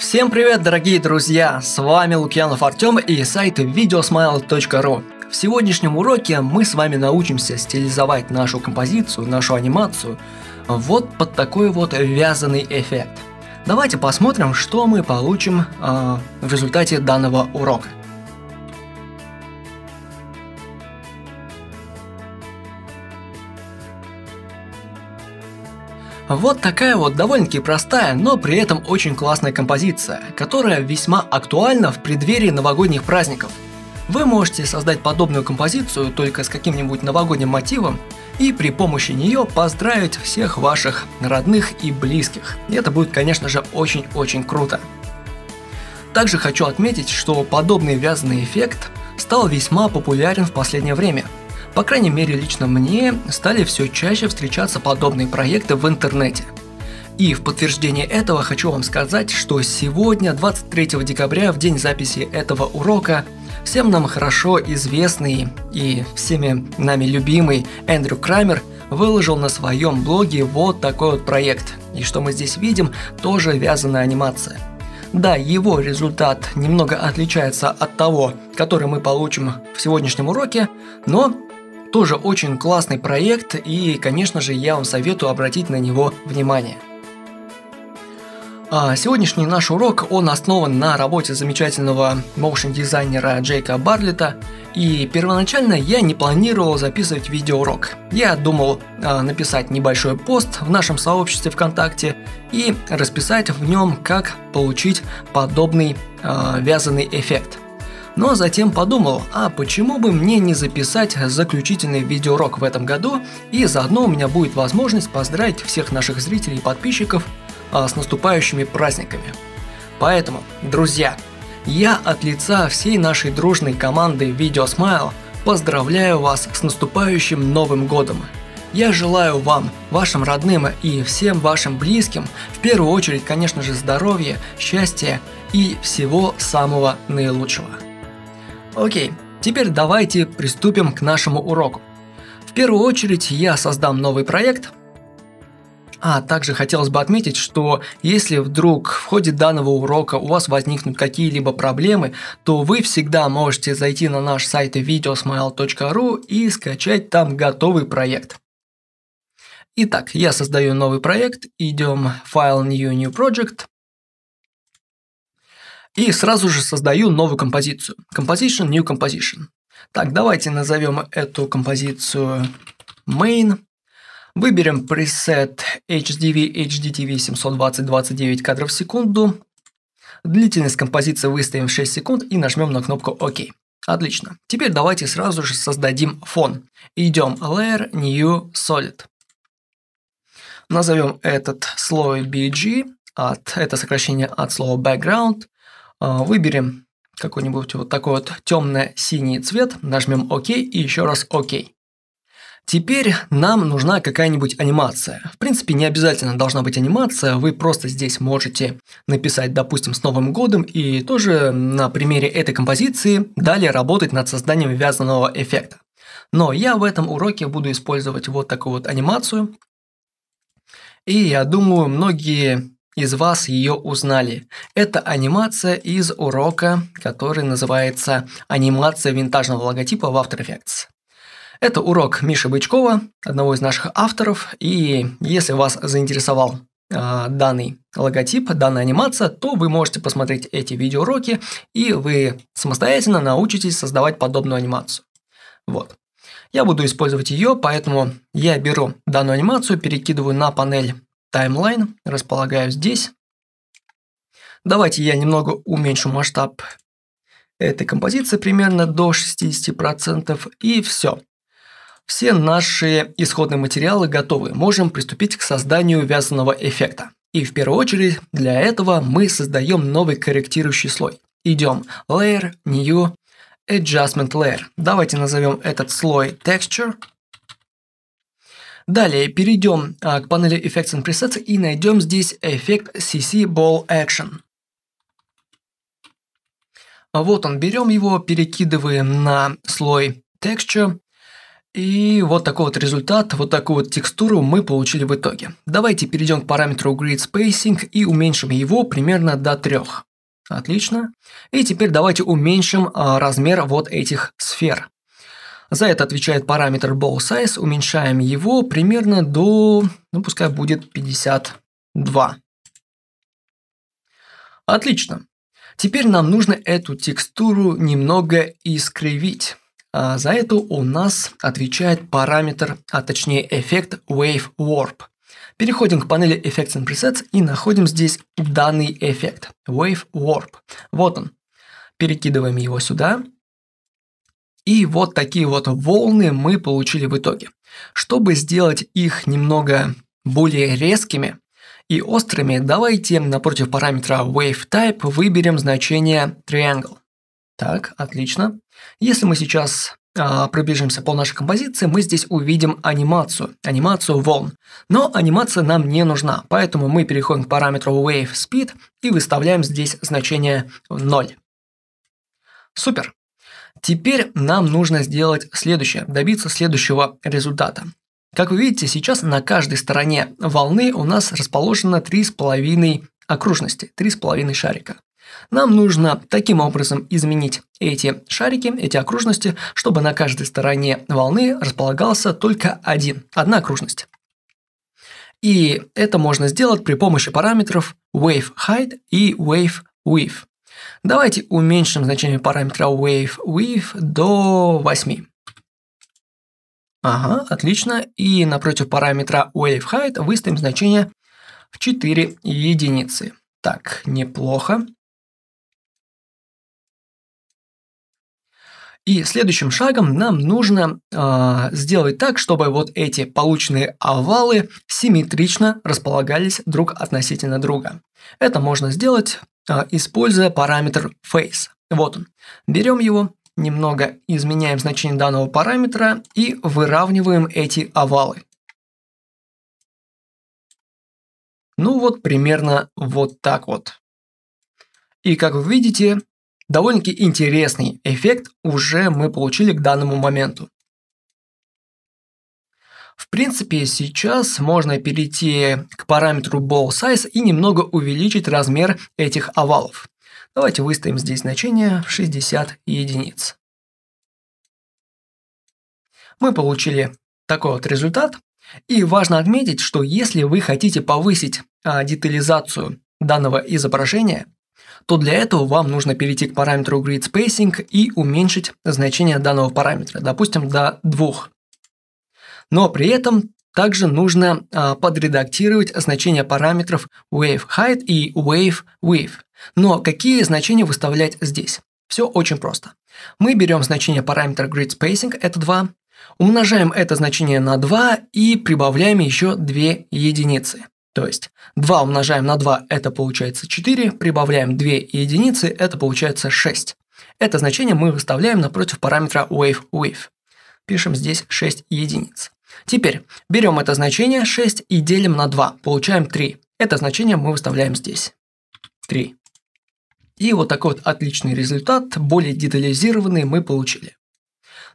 Всем привет, дорогие друзья! С вами Лукьянов Артем и сайт videosmile.ru. В сегодняшнем уроке мы с вами научимся стилизовать нашу композицию, нашу анимацию вот под такой вот вязаный эффект. Давайте посмотрим, что мы получим э, в результате данного урока. Вот такая вот довольно-таки простая, но при этом очень классная композиция, которая весьма актуальна в преддверии новогодних праздников. Вы можете создать подобную композицию только с каким-нибудь новогодним мотивом и при помощи нее поздравить всех ваших родных и близких. И это будет, конечно же, очень-очень круто. Также хочу отметить, что подобный вязаный эффект стал весьма популярен в последнее время – по крайней мере, лично мне стали все чаще встречаться подобные проекты в интернете. И в подтверждение этого хочу вам сказать, что сегодня, 23 декабря, в день записи этого урока, всем нам хорошо известный и всеми нами любимый Эндрю Крамер выложил на своем блоге вот такой вот проект. И что мы здесь видим, тоже вязаная анимация. Да, его результат немного отличается от того, который мы получим в сегодняшнем уроке, но тоже очень классный проект и, конечно же, я вам советую обратить на него внимание. А, сегодняшний наш урок, он основан на работе замечательного моушн-дизайнера Джейка Барлета. И первоначально я не планировал записывать видеоурок. Я думал а, написать небольшой пост в нашем сообществе ВКонтакте и расписать в нем, как получить подобный а, вязаный эффект – но затем подумал, а почему бы мне не записать заключительный видеоурок в этом году, и заодно у меня будет возможность поздравить всех наших зрителей и подписчиков а, с наступающими праздниками. Поэтому, друзья, я от лица всей нашей дружной команды VideoSmile поздравляю вас с наступающим Новым Годом! Я желаю вам, вашим родным и всем вашим близким, в первую очередь, конечно же, здоровья, счастья и всего самого наилучшего. Окей, теперь давайте приступим к нашему уроку. В первую очередь я создам новый проект. А также хотелось бы отметить, что если вдруг в ходе данного урока у вас возникнут какие-либо проблемы, то вы всегда можете зайти на наш сайт videosmile.ru и скачать там готовый проект. Итак, я создаю новый проект, идем файл New New Project, и сразу же создаю новую композицию. Composition, new composition. Так, давайте назовем эту композицию main. Выберем пресет HDV, HDTV 720-29 кадров в секунду. Длительность композиции выставим в 6 секунд и нажмем на кнопку ОК. Отлично. Теперь давайте сразу же создадим фон. Идем Layer New Solid. Назовем этот слой BG от, это сокращение от слова background. А, выберем какой-нибудь вот такой вот темно-синий цвет, нажмем ОК и еще раз ОК. Теперь нам нужна какая-нибудь анимация. В принципе, не обязательно должна быть анимация, вы просто здесь можете написать, допустим, с Новым годом и тоже на примере этой композиции далее работать над созданием вязаного эффекта. Но я в этом уроке буду использовать вот такую вот анимацию. И я думаю, многие из вас ее узнали. Это анимация из урока, который называется «Анимация винтажного логотипа в After Effects». Это урок Миши Бычкова, одного из наших авторов, и если вас заинтересовал э, данный логотип, данная анимация, то вы можете посмотреть эти видеоуроки, и вы самостоятельно научитесь создавать подобную анимацию. Вот. Я буду использовать ее, поэтому я беру данную анимацию, перекидываю на панель таймлайн, располагаю здесь. Давайте я немного уменьшу масштаб этой композиции примерно до 60% и все. Все наши исходные материалы готовы, можем приступить к созданию вязаного эффекта. И в первую очередь для этого мы создаем новый корректирующий слой. Идем Layer, New, Adjustment Layer. Давайте назовем этот слой Texture – Далее перейдем а, к панели Effects and Presets и найдем здесь эффект CC Ball Action. А вот он, берем его, перекидываем на слой Texture. И вот такой вот результат, вот такую вот текстуру мы получили в итоге. Давайте перейдем к параметру Grid Spacing и уменьшим его примерно до 3. Отлично. И теперь давайте уменьшим а, размер вот этих сфер. За это отвечает параметр ball size, уменьшаем его примерно до, ну пускай будет 52. Отлично. Теперь нам нужно эту текстуру немного искривить. А за это у нас отвечает параметр, а точнее эффект Wave Warp. Переходим к панели Effects and Presets и находим здесь данный эффект Wave Warp. Вот он. Перекидываем его сюда. И вот такие вот волны мы получили в итоге. Чтобы сделать их немного более резкими и острыми, давайте напротив параметра WaveType выберем значение Triangle. Так, отлично. Если мы сейчас э, пробежимся по нашей композиции, мы здесь увидим анимацию, анимацию волн. Но анимация нам не нужна, поэтому мы переходим к параметру Wave Speed и выставляем здесь значение 0. Супер. Теперь нам нужно сделать следующее, добиться следующего результата. Как вы видите, сейчас на каждой стороне волны у нас расположено 3,5 окружности, 3,5 шарика. Нам нужно таким образом изменить эти шарики, эти окружности, чтобы на каждой стороне волны располагался только один, одна окружность. И это можно сделать при помощи параметров wave height и wave width. Давайте уменьшим значение параметра wave width до 8. Ага, отлично. И напротив параметра wave height выставим значение в 4 единицы. Так, неплохо. И следующим шагом нам нужно э, сделать так, чтобы вот эти полученные овалы симметрично располагались друг относительно друга. Это можно сделать, э, используя параметр face. Вот он. Берем его, немного изменяем значение данного параметра и выравниваем эти овалы. Ну вот примерно вот так вот. И как вы видите, Довольно-таки интересный эффект уже мы получили к данному моменту. В принципе, сейчас можно перейти к параметру Ball Size и немного увеличить размер этих овалов. Давайте выставим здесь значение в 60 единиц. Мы получили такой вот результат. И важно отметить, что если вы хотите повысить а, детализацию данного изображения, то для этого вам нужно перейти к параметру grid spacing и уменьшить значение данного параметра, допустим, до 2. Но при этом также нужно а, подредактировать значения параметров wave height и wave wave. Но какие значения выставлять здесь? Все очень просто. Мы берем значение параметра grid spacing, это 2, умножаем это значение на 2 и прибавляем еще 2 единицы. То есть 2 умножаем на 2 – это получается 4, прибавляем 2 единицы – это получается 6. Это значение мы выставляем напротив параметра wave wave. Пишем здесь 6 единиц. Теперь берем это значение 6 и делим на 2, получаем 3. Это значение мы выставляем здесь. 3. И вот такой вот отличный результат, более детализированный мы получили.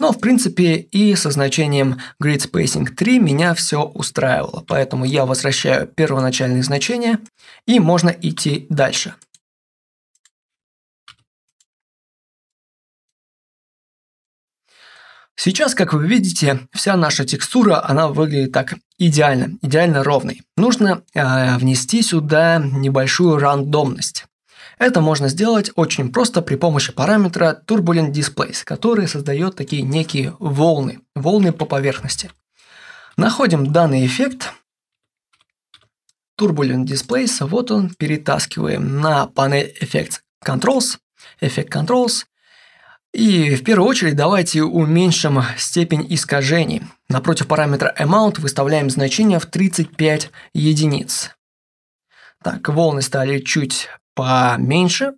Но, в принципе, и со значением Grid Spacing 3 меня все устраивало, поэтому я возвращаю первоначальные значения, и можно идти дальше. Сейчас, как вы видите, вся наша текстура, она выглядит так идеально, идеально ровной. Нужно э, внести сюда небольшую рандомность. Это можно сделать очень просто при помощи параметра Turbulent Displace, который создает такие некие волны, волны по поверхности. Находим данный эффект, Turbulent Displace, вот он, перетаскиваем на панель Effects Controls, Effect Controls, и в первую очередь давайте уменьшим степень искажений. Напротив параметра amount выставляем значение в 35 единиц. Так, волны стали чуть поменьше.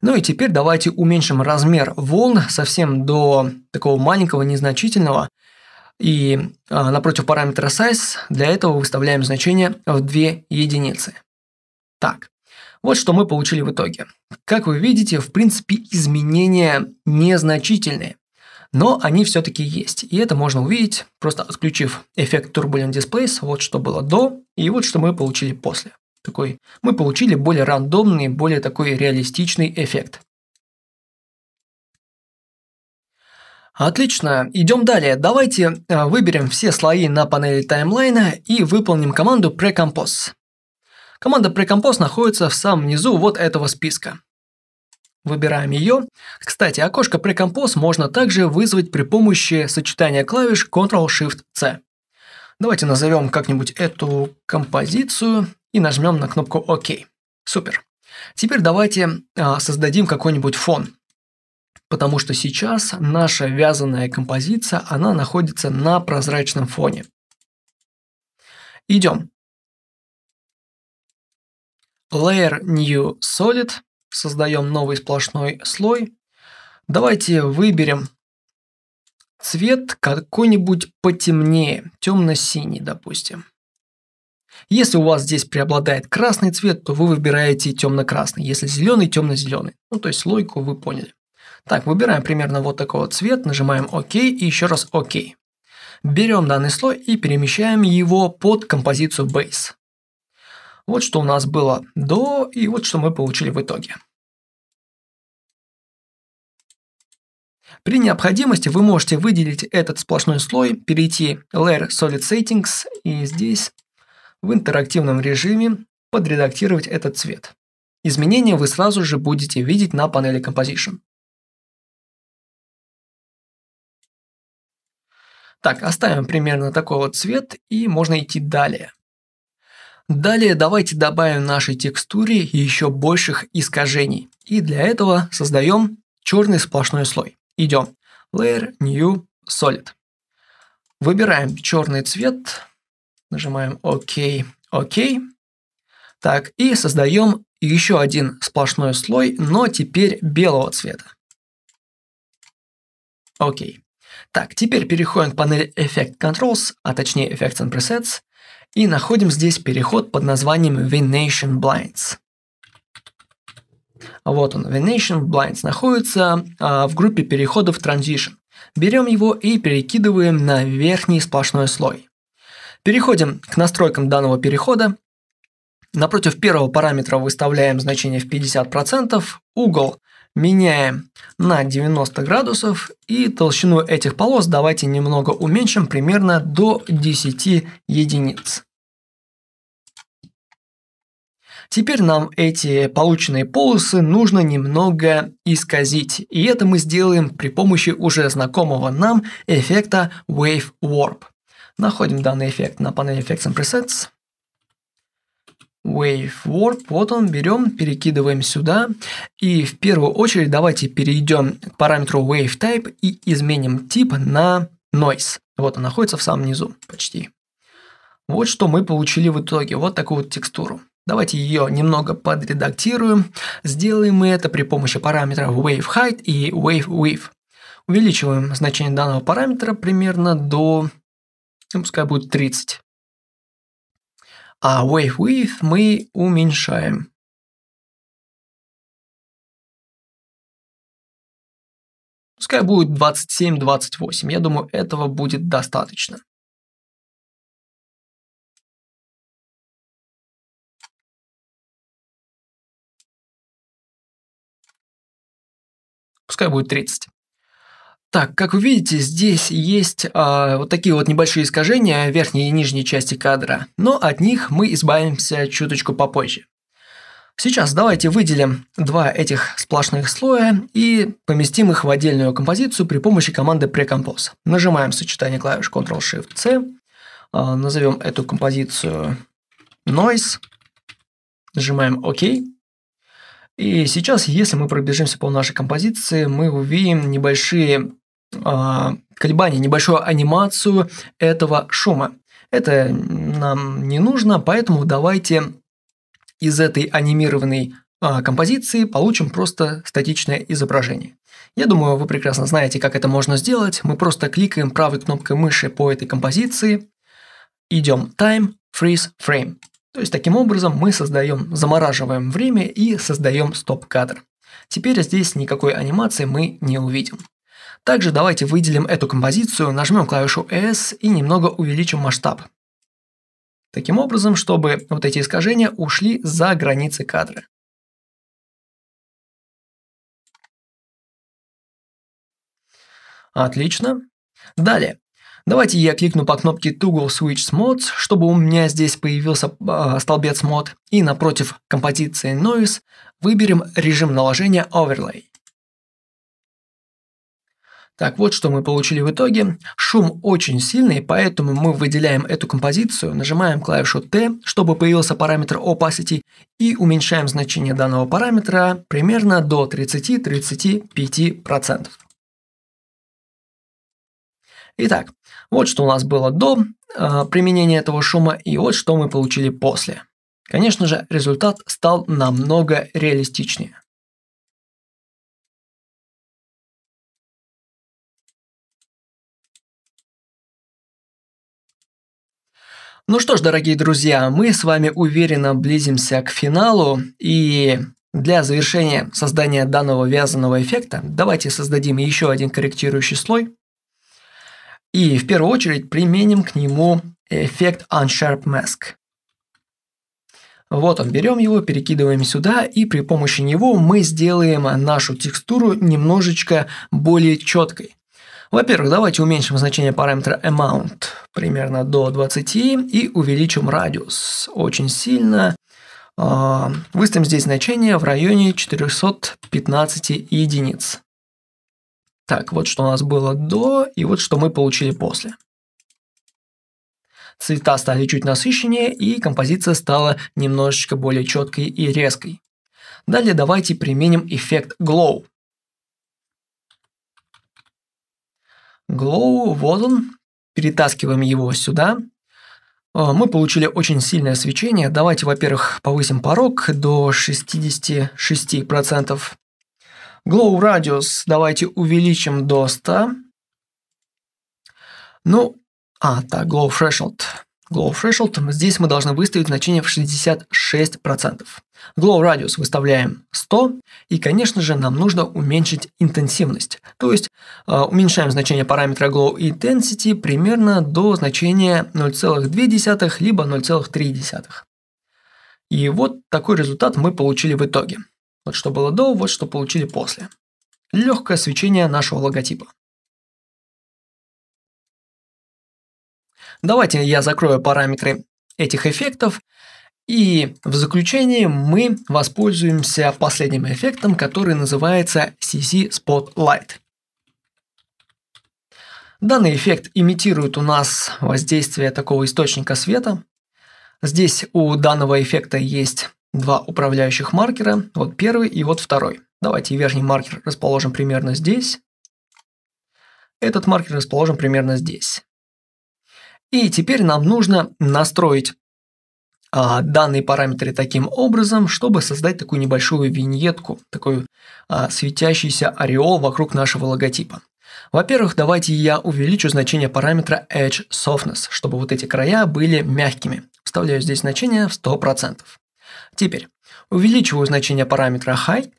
Ну и теперь давайте уменьшим размер волн совсем до такого маленького, незначительного. И э, а, напротив параметра size для этого выставляем значение в 2 единицы. Так, вот что мы получили в итоге. Как вы видите, в принципе изменения незначительные. Но они все-таки есть, и это можно увидеть, просто отключив эффект Turbulent Displays, вот что было до, и вот что мы получили после такой, мы получили более рандомный, более такой реалистичный эффект. Отлично, идем далее. Давайте э, выберем все слои на панели таймлайна и выполним команду Precompose. Команда Precompose находится в самом низу вот этого списка. Выбираем ее. Кстати, окошко Precompose можно также вызвать при помощи сочетания клавиш Ctrl-Shift-C. Давайте назовем как-нибудь эту композицию и нажмем на кнопку ОК. Супер. Теперь давайте а, создадим какой-нибудь фон, потому что сейчас наша вязаная композиция, она находится на прозрачном фоне. Идем. Layer New Solid. Создаем новый сплошной слой. Давайте выберем цвет какой-нибудь потемнее, темно-синий, допустим. Если у вас здесь преобладает красный цвет, то вы выбираете темно-красный. Если зеленый, темно-зеленый. Ну, то есть логику вы поняли. Так, выбираем примерно вот такой вот цвет, нажимаем ОК и еще раз ОК. Берем данный слой и перемещаем его под композицию Base. Вот что у нас было до и вот что мы получили в итоге. При необходимости вы можете выделить этот сплошной слой, перейти Layer Solid Settings и здесь в интерактивном режиме подредактировать этот цвет. Изменения вы сразу же будете видеть на панели Composition. Так, оставим примерно такой вот цвет и можно идти далее. Далее давайте добавим нашей текстуре еще больших искажений. И для этого создаем черный сплошной слой. Идем. Layer, New, Solid. Выбираем черный цвет, Нажимаем ОК, ОК. Так, и создаем еще один сплошной слой, но теперь белого цвета. Окей. Так, теперь переходим к панели Effect Controls, а точнее Effects and Presets, и находим здесь переход под названием Venation Blinds. Вот он, Venation Blinds находится а, в группе переходов Transition. Берем его и перекидываем на верхний сплошной слой. Переходим к настройкам данного перехода. Напротив первого параметра выставляем значение в 50%, угол меняем на 90 градусов и толщину этих полос давайте немного уменьшим, примерно до 10 единиц. Теперь нам эти полученные полосы нужно немного исказить, и это мы сделаем при помощи уже знакомого нам эффекта Wave Warp. Находим данный эффект на панели Effects and Presets. Wave Warp, вот он, берем, перекидываем сюда. И в первую очередь давайте перейдем к параметру Wave Type и изменим тип на Noise. Вот он находится в самом низу почти. Вот что мы получили в итоге, вот такую вот текстуру. Давайте ее немного подредактируем. Сделаем мы это при помощи параметра Wave Height и Wave wave Увеличиваем значение данного параметра примерно до ну пускай будет 30. А wave width мы уменьшаем. Пускай будет 27-28. Я думаю, этого будет достаточно. Пускай будет 30. Так, как вы видите, здесь есть э, вот такие вот небольшие искажения верхней и нижней части кадра, но от них мы избавимся чуточку попозже. Сейчас давайте выделим два этих сплошных слоя и поместим их в отдельную композицию при помощи команды Precompose. Нажимаем сочетание клавиш Ctrl-Shift-C, э, а, назовем эту композицию Noise, нажимаем ОК. И сейчас, если мы пробежимся по нашей композиции, мы увидим небольшие а, колебания, небольшую анимацию этого шума. Это нам не нужно, поэтому давайте из этой анимированной а, композиции получим просто статичное изображение. Я думаю, вы прекрасно знаете, как это можно сделать. Мы просто кликаем правой кнопкой мыши по этой композиции, идем Time, Freeze, Frame. То есть таким образом мы создаем, замораживаем время и создаем стоп-кадр. Теперь здесь никакой анимации мы не увидим. Также давайте выделим эту композицию, нажмем клавишу S и немного увеличим масштаб. Таким образом, чтобы вот эти искажения ушли за границы кадра. Отлично. Далее. Давайте я кликну по кнопке Toggle Switch Modes, чтобы у меня здесь появился э, столбец мод, и напротив композиции Noise выберем режим наложения Overlay. Так вот, что мы получили в итоге. Шум очень сильный, поэтому мы выделяем эту композицию, нажимаем клавишу T, чтобы появился параметр opacity, и уменьшаем значение данного параметра примерно до 30-35%. Итак, вот что у нас было до э, применения этого шума, и вот что мы получили после. Конечно же, результат стал намного реалистичнее. Ну что ж, дорогие друзья, мы с вами уверенно близимся к финалу, и для завершения создания данного вязаного эффекта давайте создадим еще один корректирующий слой, и в первую очередь применим к нему эффект Unsharp Mask. Вот он, берем его, перекидываем сюда, и при помощи него мы сделаем нашу текстуру немножечко более четкой. Во-первых, давайте уменьшим значение параметра amount примерно до 20 и увеличим радиус очень сильно. А, выставим здесь значение в районе 415 единиц. Так, вот что у нас было до, и вот что мы получили после. Цвета стали чуть насыщеннее, и композиция стала немножечко более четкой и резкой. Далее давайте применим эффект Glow. Глоу, Возен. Перетаскиваем его сюда. Э, мы получили очень сильное свечение. Давайте, во-первых, повысим порог до 66%. Glow Radius давайте увеличим до 100. Ну, а, так, Glow Threshold Glow Threshold, здесь мы должны выставить значение в 66%. Glow Radius выставляем 100, и, конечно же, нам нужно уменьшить интенсивность. То есть э, уменьшаем значение параметра Glow Intensity примерно до значения 0,2 либо 0,3. И вот такой результат мы получили в итоге. Вот что было до, вот что получили после. Легкое свечение нашего логотипа. Давайте я закрою параметры этих эффектов. И в заключение мы воспользуемся последним эффектом, который называется CC Spotlight. Данный эффект имитирует у нас воздействие такого источника света. Здесь у данного эффекта есть два управляющих маркера, вот первый и вот второй. Давайте верхний маркер расположим примерно здесь. Этот маркер расположен примерно здесь. И теперь нам нужно настроить а, данные параметры таким образом, чтобы создать такую небольшую виньетку, такой а, светящийся ореол вокруг нашего логотипа. Во-первых, давайте я увеличу значение параметра Edge Softness, чтобы вот эти края были мягкими. Вставляю здесь значение в 100%. Теперь увеличиваю значение параметра Height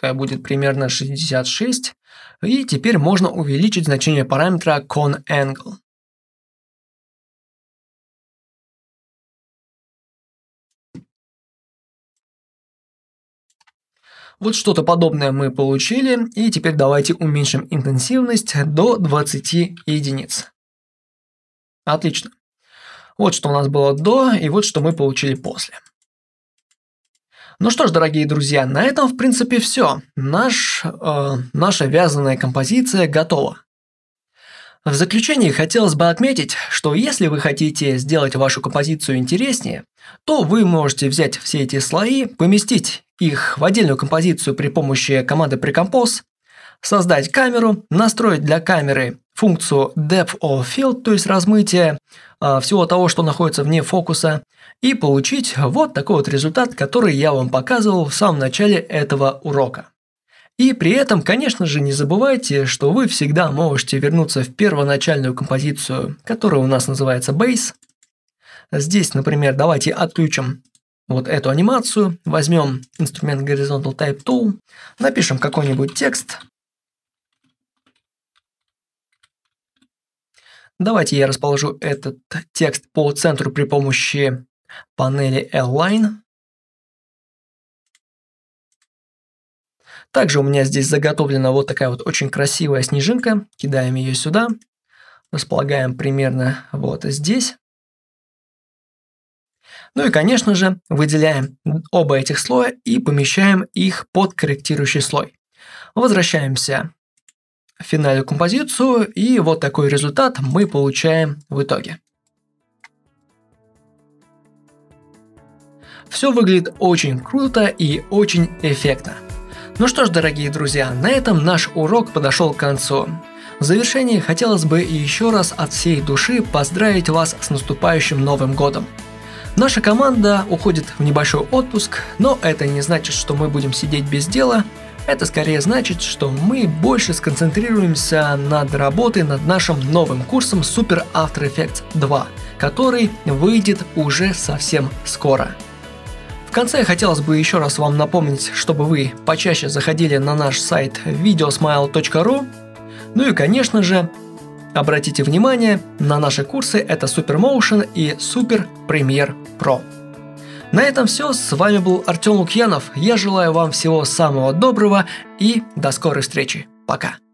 пускай будет примерно 66, и теперь можно увеличить значение параметра conAngle. Вот что-то подобное мы получили, и теперь давайте уменьшим интенсивность до 20 единиц. Отлично. Вот что у нас было до, и вот что мы получили после. Ну что ж, дорогие друзья, на этом в принципе все. Наш, э, наша вязаная композиция готова. В заключение хотелось бы отметить, что если вы хотите сделать вашу композицию интереснее, то вы можете взять все эти слои, поместить их в отдельную композицию при помощи команды Precompose, создать камеру, настроить для камеры функцию depth of field, то есть размытие а, всего того, что находится вне фокуса, и получить вот такой вот результат, который я вам показывал в самом начале этого урока. И при этом, конечно же, не забывайте, что вы всегда можете вернуться в первоначальную композицию, которая у нас называется Base. Здесь, например, давайте отключим вот эту анимацию, возьмем инструмент Horizontal Type Tool, напишем какой-нибудь текст, Давайте я расположу этот текст по центру при помощи панели Align. Также у меня здесь заготовлена вот такая вот очень красивая снежинка. Кидаем ее сюда. Располагаем примерно вот здесь. Ну и, конечно же, выделяем оба этих слоя и помещаем их под корректирующий слой. Возвращаемся финальную композицию, и вот такой результат мы получаем в итоге. Все выглядит очень круто и очень эффектно. Ну что ж, дорогие друзья, на этом наш урок подошел к концу. В завершение хотелось бы еще раз от всей души поздравить вас с наступающим Новым Годом. Наша команда уходит в небольшой отпуск, но это не значит, что мы будем сидеть без дела – это скорее значит, что мы больше сконцентрируемся над работой над нашим новым курсом Super After Effects 2, который выйдет уже совсем скоро. В конце хотелось бы еще раз вам напомнить, чтобы вы почаще заходили на наш сайт videosmile.ru. Ну и, конечно же, обратите внимание на наши курсы это Super Motion и Super Premiere Pro. На этом все, с вами был Артем Лукьянов, я желаю вам всего самого доброго и до скорой встречи, пока!